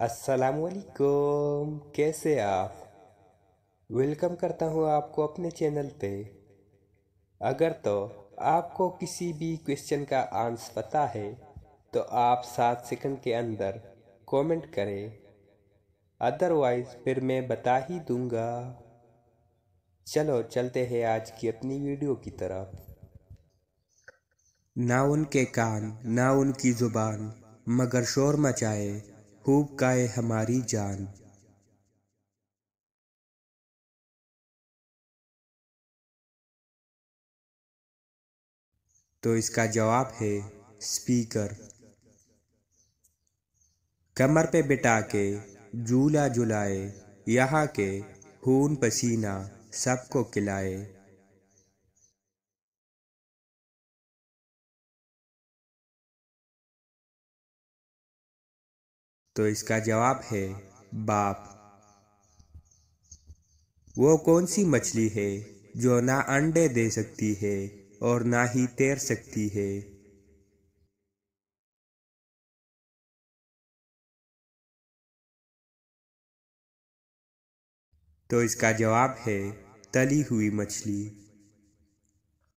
वालेकुम कैसे आप वेलकम करता हूँ आपको अपने चैनल पे अगर तो आपको किसी भी क्वेश्चन का आंसर पता है तो आप सात सेकंड के अंदर कमेंट करें अदरवाइज़ फिर मैं बता ही दूंगा चलो चलते हैं आज की अपनी वीडियो की तरफ ना उनके कान ना उनकी ज़ुबान मगर शोर मचाए खूब गाए हमारी जान तो इसका जवाब है स्पीकर कमर पे बिटा के झूला झुलाए यहाँ के खून पसीना सबको खिलाए तो इसका जवाब है बाप वो कौन सी मछली है जो ना अंडे दे सकती है और ना ही तैर सकती है तो इसका जवाब है तली हुई मछली